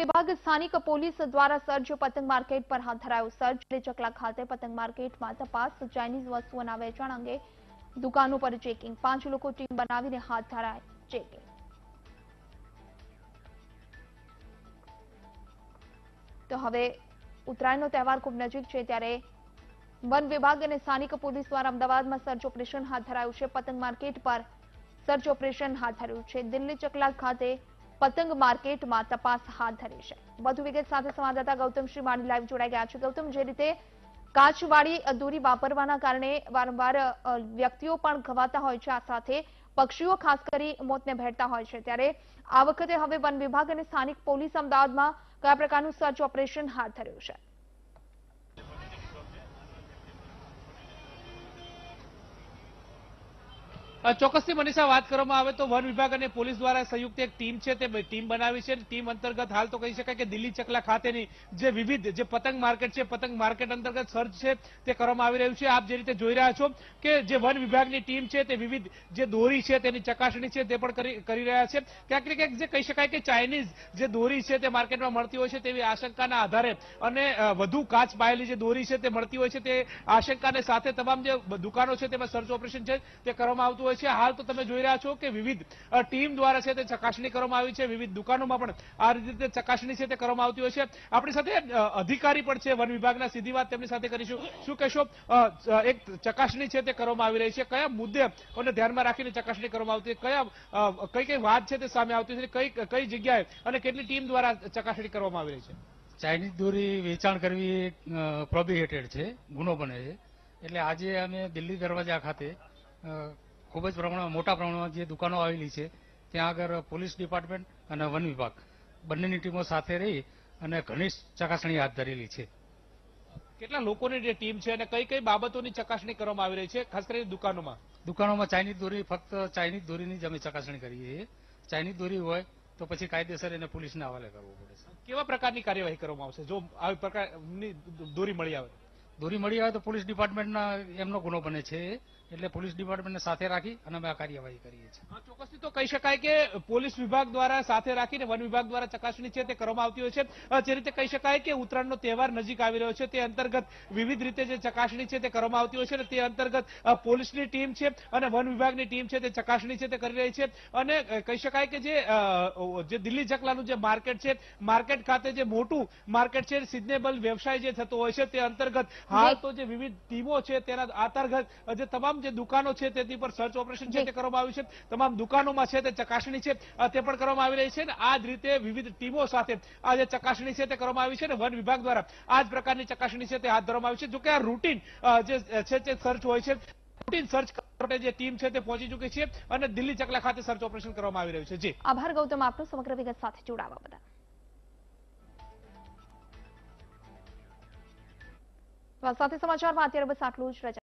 વિભાગ સ્થાનિક પોલીસ દ્વારા સર્જ પતંગ માર્કેટ પર હાથ ધરાયો સર્જ ચકલા ખાતે પતંગ માર્કેટમાં તપાસ ચાઇનીઝ વસ્તુઓના વેચાણ અંગે દુકાનો પર ચેકિંગ પાંચ લોકો ટીમ બનાવીને હાથ ધરાય ચેકિંગ તો હવે ઉત્તરાયણનો તહેવાર ખૂબ નજીક છે ત્યારે વન વિભાગ અને સ્થાનિક પોલીસ દ્વારા અમદાવાદમાં સર્ચ ઓપરેશન હાથ ધરાયું છે પતંગ માર્કેટ પર સર્ચ ઓપરેશન હાથ ધર્યું છે દિલ્હી ચકલા ખાતે પતંગ માર્કેટમાં તપાસ હાથ ધરી છે વધુ વિગત સાથે સંવાદદાતા ગૌતમ શ્રીમાળી લાઈવ જોડાઈ ગયા છે ગૌતમ જે રીતે કાચવાળી દોરી વાપરવાના કારણે વારંવાર વ્યક્તિઓ પણ ઘવાતા હોય છે આ સાથે પક્ષીઓ ખાસ કરી મોતને ભેટતા હોય છે ત્યારે આ વખતે હવે વન વિભાગ અને સ્થાનિક પોલીસ અમદાવાદમાં કયા પ્રકારનું સર્ચ ઓપરેશન હાથ ધર્યું છે ચોક્કસથી મનીષા વાત કરવામાં આવે તો વન વિભાગ અને પોલીસ દ્વારા સંયુક્ત એક ટીમ છે તે ટીમ બનાવી છે ટીમ અંતર્ગત હાલ તો કહી શકાય કે દિલ્હી ચકલા ખાતેની જે વિવિધ જે પતંગ માર્કેટ છે પતંગ માર્કેટ અંતર્ગત સર્ચ છે તે કરવામાં આવી રહ્યું છે આપ જે રીતે જોઈ રહ્યા છો કે જે વન વિભાગની ટીમ છે તે વિવિધ જે દોરી છે તેની ચકાસણી છે તે પણ કરી રહ્યા છે ક્યાંક ને ક્યાંક જે કહી શકાય કે ચાઇનીઝ જે દોરી છે તે માર્કેટમાં મળતી હોય છે તેવી આશંકાના આધારે અને વધુ કાચ પાયેલી જે દોરી છે તે મળતી હોય છે તે આશંકાને સાથે તમામ જે દુકાનો છે તેમાં સર્ચ ઓપરેશન છે તે કરવામાં આવતું હોય છે હાલ તો તમે જોઈ રહ્યા છો કે વિવિધ ટીમ દ્વારા છે તે ચકાસણી કરવામાં આવી છે વિવિધ દુકાનોમાં પણ આ રીતે ચકાસણી છે તે કરવામાં આવતી હોય છે આપણી સાથે અધિકારી પણ છે વન વિભાગના સીધી વાત તેમની સાથે કરીશું શું કહેશો એક ચકાસણી છે તે કરવામાં આવી રહી છે કયા મુદ્દે અને ધ્યાનમાં રાખીને ચકાસણી કરવામાં આવતી કયા કઈ કઈ વાત છે તે સામે આવતી છે કઈ કઈ જગ્યાએ અને કેટલી ટીમ દ્વારા ચકાસણી કરવામાં આવી રહી છે ચાઇનીઝ દોરી વેચાણ કરવી પ્રોબિહેટેડ છે ગુનો બને છે એટલે આજે અમે દિલ્હી દરવાજા ખાતે ખૂબ જ પ્રમાણમાં મોટા પ્રમાણમાં જે દુકાનો આવેલી છે ત્યાં આગળ પોલીસ ડિપાર્ટમેન્ટ અને વન વિભાગ બંનેની ટીમો સાથે રહી અને ઘનિષ્ઠ ચકાસણી હાથ ધરેલી છે કેટલા લોકોની જે ટીમ છે અને કઈ કઈ બાબતોની ચકાસણી કરવામાં આવી રહી છે ખાસ કરીને દુકાનોમાં દુકાનોમાં ચાઇનીઝ દોરી ફક્ત ચાઇનીઝ દોરીની જ અમે ચકાસણી કરીએ છીએ ચાઇનીઝ દોરી હોય તો પછી કાયદેસર એને પોલીસને હવાલે કરવું પડે છે કેવા પ્રકારની કાર્યવાહી કરવામાં આવશે જો આવી પ્રકારની દોરી મળી આવે દોરી મળી આવે તો પોલીસ ડિપાર્ટમેન્ટના એમનો ગુનો બને છે એટલે પોલીસ ડિપાર્ટમેન્ટને સાથે રાખી અને અમે આ કાર્યવાહી કરીએ છીએ ચોક્કસથી તો કહી શકાય કે પોલીસ વિભાગ દ્વારા સાથે રાખીને વન વિભાગ દ્વારા ચકાસણી છે તે કરવામાં આવતી હોય છે જે રીતે કહી શકાય કે ઉત્તરાયણનો તહેવાર નજીક આવી રહ્યો છે તે અંતર્ગત વિવિધ રીતે જે ચકાસણી છે તે કરવામાં આવતી હોય છે અને તે અંતર્ગત પોલીસની ટીમ છે અને વન વિભાગની ટીમ છે તે ચકાસણી છે તે કરી રહી છે અને કહી શકાય કે જે દિલ્હી ચકલાનું જે માર્કેટ છે માર્કેટ ખાતે જે મોટું માર્કેટ છે સિઝનેબલ વ્યવસાય જે થતો હોય છે તે અંતર્ગત હાલ તો જે વિવિધ ટીમો છે તેના અંતર્ગત જે તમામ તમામ જે દુકાનો છે તેથી પર સર્ચ ઓપરેશન છે તે કરવામાં આવ્યું છે તમામ દુકાનોમાં છે તે ચકાસણી છે તે પણ કરવામાં આવી રહી છે આ જ રીતે વિવિધ ટીમો સાથે આ જે ચકાસણી છે તે કરવામાં આવી છે અને વન વિભાગ દ્વારા આ જ પ્રકારની ચકાસણી છે તે હાથ ધરવામાં આવી છે જોકે આ રૂટીન જે છે તે સર્ચ હોય છે રૂટીન સર્ચ માટે જે ટીમ છે તે પહોંચી ચુકી છે અને દિલ્હી ચકલા ખાતે સર્ચ ઓપરેશન કરવામાં આવી રહ્યું છે જી આભાર ગૌતમ આપનો સમગ્ર વિગત સાથે જોડાવા બદલ સાથે સમાચારમાં અત્યારે બસ આટલું જ રજા